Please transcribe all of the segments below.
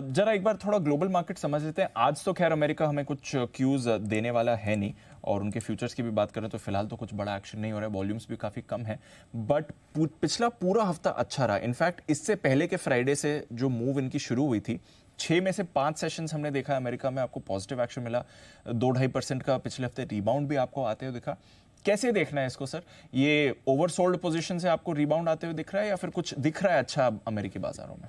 जरा एक बार थोड़ा ग्लोबल मार्केट समझ लेते हैं आज तो खैर अमेरिका हमें कुछ क्यूज uh, uh, देने वाला है नहीं और उनके फ्यूचर्स की भी बात करें तो फिलहाल तो कुछ बड़ा एक्शन नहीं हो रहा है वॉल्यूम्स भी काफ़ी कम है बट पिछला पूरा हफ्ता अच्छा रहा इनफैक्ट इससे पहले के फ्राइडे से जो मूव इनकी शुरू हुई थी छः में से पाँच सेशंस हमने देखा अमेरिका में आपको पॉजिटिव एक्शन मिला दो ढाई परसेंट का पिछले हफ्ते रिबाउंड भी आपको आते हुए दिखा कैसे देखना है इसको सर ये ओवरसोल्ड पोजिशन से आपको रिबाउंड आते हुए दिख रहा है या फिर कुछ दिख रहा है अच्छा अमेरिकी बाजारों में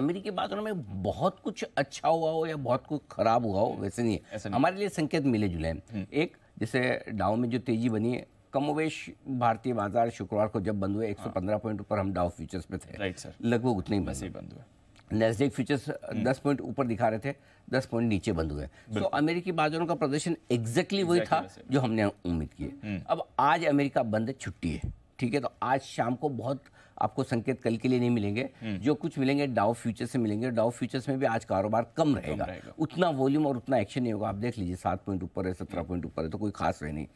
अमेरिकी बातों में बहुत कुछ अच्छा हुआ हो या बहुत कुछ खराब हुआ हो वैसे नहीं है हमारे लिए संकेत मिले जुले हैं हम्म। एक जैसे डाव में जो तेजी बनी है कमोवेश भारतीय बाजार शुक्रवार को जब बंद हुए 115 हाँ। पॉइंट ऊपर हम डाउ फ्यूचर्स पे थे राइट सर लगभग उतने ही बसे बंद हुए नेस्डेक हम्म। फ्यूचर्स दस पॉइंट ऊपर दिखा रहे थे दस पॉइंट नीचे बंद हुए तो अमेरिकी बाजारों का प्रदर्शन एग्जैक्टली वही था जो हमने उम्मीद की हम्म। अब आज अमेरिका बंद छुट्टी है ठीक है तो आज शाम को बहुत आपको संकेत कल के लिए नहीं मिलेंगे हम्म। जो कुछ मिलेंगे डाउ फ्यूचर्स से मिलेंगे डाउ फ्यूचर्स में भी आज कारोबार कम रहेगा उतना वॉल्यूम और उतना एक्शन नहीं होगा आप देख लीजिए सात पॉइंट ऊपर है सत्रह पॉइंट ऊपर है तो कोई खास है नहीं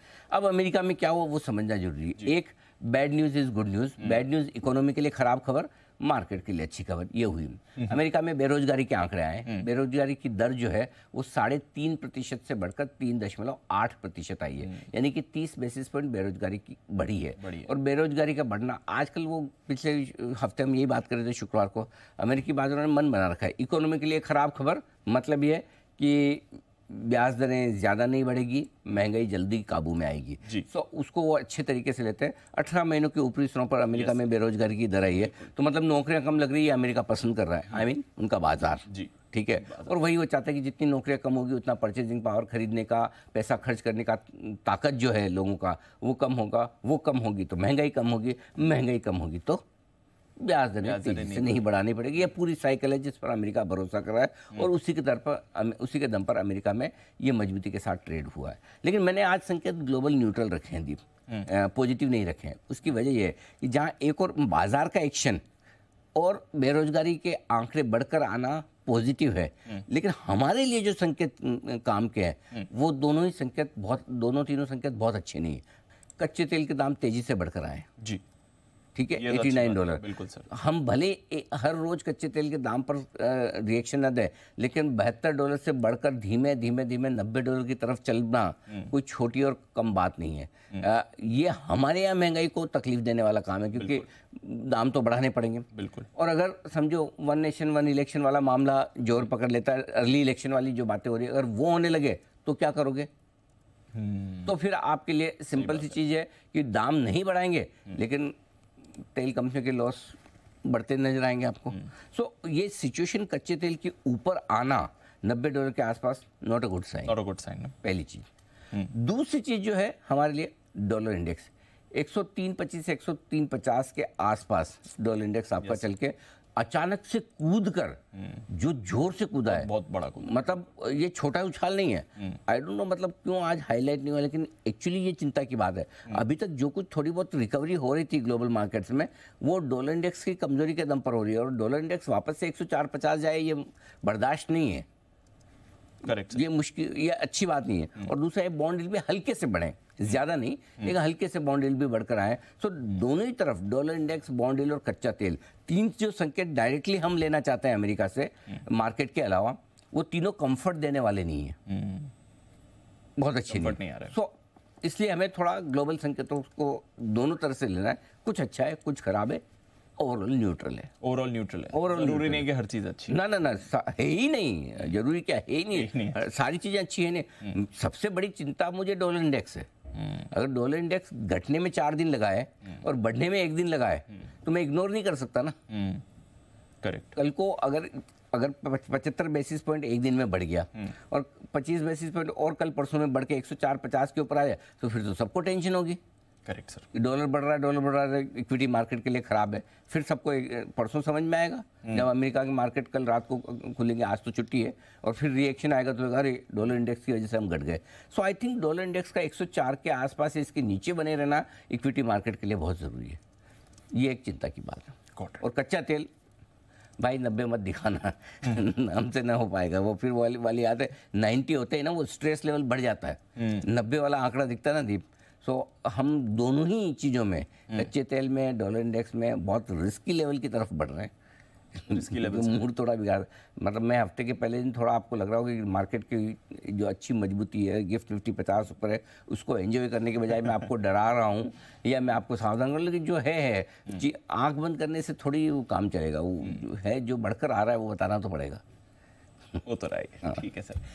अब अमेरिका में क्या हुआ वो समझना जरूरी है एक bad news is good news bad news economy के लिए ख़राब खबर मार्केट के लिए अच्छी खबर ये हुई हम्म। अमेरिका में बेरोजगारी के आंकड़े आए हम्म। बेरोजगारी की दर जो है वो साढ़े तीन प्रतिशत से बढ़कर तीन दशमलव आठ प्रतिशत आई है हम्म। यानी कि तीस बेसिस पॉइंट बेरोजगारी की बढ़ी है और बेरोजगारी का बढ़ना आजकल वो पिछले हफ्ते हम यही बात कर रहे थे शुक्रवार को अमेरिकी बाजारों ने मन बना रखा है इकोनॉमी के लिए खराब खबर मतलब ये कि ब्याज दरें ज़्यादा नहीं बढ़ेगी महंगाई जल्दी काबू में आएगी सो so, उसको वो अच्छे तरीके से लेते हैं अठारह महीनों के ऊपरी स्तरों पर अमेरिका में बेरोजगारी की दर आई है तो मतलब नौकरियां कम लग रही है अमेरिका पसंद कर रहा है आई I मीन mean, उनका बाजार जी ठीक है और वही वो चाहते हैं कि जितनी नौकरियां कम होगी उतना परचेजिंग पावर खरीदने का पैसा खर्च करने का ताकत जो है लोगों का वो कम होगा वो कम होगी तो महंगाई कम होगी महंगाई कम होगी तो ब्याज दरें तेजी से नहीं बढ़ानी पड़ेगी ये पूरी साइकिल है जिस पर अमेरिका भरोसा कर रहा है हम्म। और उसी के दर पर उसी के दम पर अमेरिका में ये मजबूती के साथ ट्रेड हुआ है लेकिन मैंने आज संकेत ग्लोबल न्यूट्रल रखे हैं दीप हम्म। पॉजिटिव नहीं रखे हैं उसकी वजह यह है कि जहाँ एक और बाजार का एक्शन और बेरोजगारी के आंकड़े बढ़कर आना पॉजिटिव है हम्म। लेकिन हमारे लिए जो संकेत काम के हैं वो दोनों ही संकेत बहुत दोनों तीनों संकेत बहुत अच्छे नहीं है कच्चे तेल के दाम तेजी से बढ़कर आए जी ठीक है तो एटी नाइन डॉलर सर हम भले हर रोज कच्चे तेल के दाम पर रिएक्शन न दें लेकिन बहत्तर डॉलर से बढ़कर धीमे धीमे धीमे नब्बे डॉलर की तरफ चलना हम्म। कोई छोटी और कम बात नहीं है आ, हम्म। ये हमारे यहाँ महंगाई को तकलीफ देने वाला काम है क्योंकि दाम तो बढ़ाने पड़ेंगे बिल्कुल और अगर समझो वन नेशन वन इलेक्शन वाला मामला जोर पकड़ लेता है अर्ली इलेक्शन वाली जो बातें हो रही है अगर वो होने लगे तो क्या करोगे हम्म। तो फिर आपके लिए सिंपल सी चीज़ है कि दाम नहीं बढ़ाएंगे लेकिन तेल कंपनियों के लॉस बढ़ते नजर आएंगे आपको सो हम्म। so, ये सिचुएशन कच्चे तेल के ऊपर आना नब्बे डॉलर के आसपास not a good sign not a good sign पहली चीज़ हम्म। दूसरी चीज़ जो है हमारे लिए डॉलर इंडेक्स 103.25 से 103.50 के आसपास डॉलर इंडेक्स आपका yes. चल के अचानक से कूद कर हम्म। जो जोर से कूदा है बहुत बड़ा कूद मतलब ये छोटा उछाल नहीं है आई डोंट नो मतलब क्यों आज हाईलाइट नहीं हुआ लेकिन एक्चुअली ये चिंता की बात है हम्म। अभी तक जो कुछ थोड़ी बहुत रिकवरी हो रही थी ग्लोबल मार्केट्स में वो डॉलर इंडेक्स की कमजोरी के दम पर हो रही है और डॉलर इंडेक्स वापस से एक सौ जाए ये बर्दाश्त नहीं है करेक्ट ये मुश्किल ये अच्छी बात नहीं है हम्म। और दूसरा ये बॉन्ड डील भी हल्के से बढ़े ज्यादा नहीं लेकिन हम्म। हल्के से बॉन्ड डील भी बढ़कर आए सो दोनों ही तरफ डॉलर इंडेक्स बॉन्ड डील और कच्चा तेल तीन जो संकेत डायरेक्टली हम लेना चाहते हैं अमेरिका से मार्केट हम्म। के अलावा वो तीनों कंफर्ट देने वाले नहीं है बहुत अच्छी नहीं, नहीं आ रहा सो इसलिए हमें थोड़ा ग्लोबल संकेतों को दोनों तरह से लेना है कुछ अच्छा है कुछ खराब है ओवरऑल न्यूट्रल है ओवरऑल न्यूट्रल है ओवरऑल जरूरी नहीं कि हर चीज़ अच्छी ना ना ना है ही नहीं जरूरी क्या है ही नहीं, नहीं। सारी चीज़ें अच्छी है नहीं हम्म। सबसे बड़ी चिंता मुझे डॉलर इंडेक्स है हम्म। अगर डॉलर इंडेक्स घटने में चार दिन लगाए हम्म। और बढ़ने में एक दिन लगाए तो मैं इग्नोर नहीं कर सकता ना करेक्ट कल को अगर अगर पचहत्तर बेसिस पॉइंट एक दिन में बढ़ गया और पच्चीस बेसिस पॉइंट और कल परसों में बढ़ के एक सौ चार पचास के ऊपर आ जाए तो फिर तो सबको टेंशन होगी करेक्ट सर डॉलर बढ़ रहा है डॉलर बढ़ रहा है इक्विटी मार्केट के लिए ख़राब है फिर सबको परसों समझ में आएगा हम्म। जब अमेरिका की मार्केट कल रात को खुलेंगे आज तो छुट्टी है और फिर रिएक्शन आएगा तो अरे डॉलर इंडेक्स की वजह से हम घट गए so I think dollar index का 104 के आसपास इसके नीचे बने रहना इक्विटी मार्केट के लिए बहुत ज़रूरी है ये एक चिंता की बात है और कच्चा तेल भाई नब्बे मत दिखाना हम्म। हमसे ना हो पाएगा वो फिर वाली वाली है नाइन्टी होते हैं ना वो स्ट्रेस लेवल बढ़ जाता है हम्म। नब्बे वाला आंकड़ा दिखता है ना दीप सो so, हम दोनों ही चीज़ों में हम्म। कच्चे तेल में डॉलर इंडेक्स में बहुत रिस्की लेवल की तरफ बढ़ रहे हैं रिस्की लेवल मूड थोड़ा बिगाड़ मतलब मैं हफ्ते के पहले दिन थोड़ा आपको लग रहा होगा कि मार्केट की जो अच्छी मजबूती है गिफ्ट फिफ्टी पचास ऊपर है उसको एंजॉय करने के बजाय मैं आपको डरा रहा हूँ या मैं आपको सावधान कर लेकिन जो है है हम्म। जी आँख बंद करने से थोड़ी वो काम चलेगा वो हम्म। है जो बढ़कर आ रहा है वो बताना तो पड़ेगा वो तो रहेगा हाँ। ठीक है सर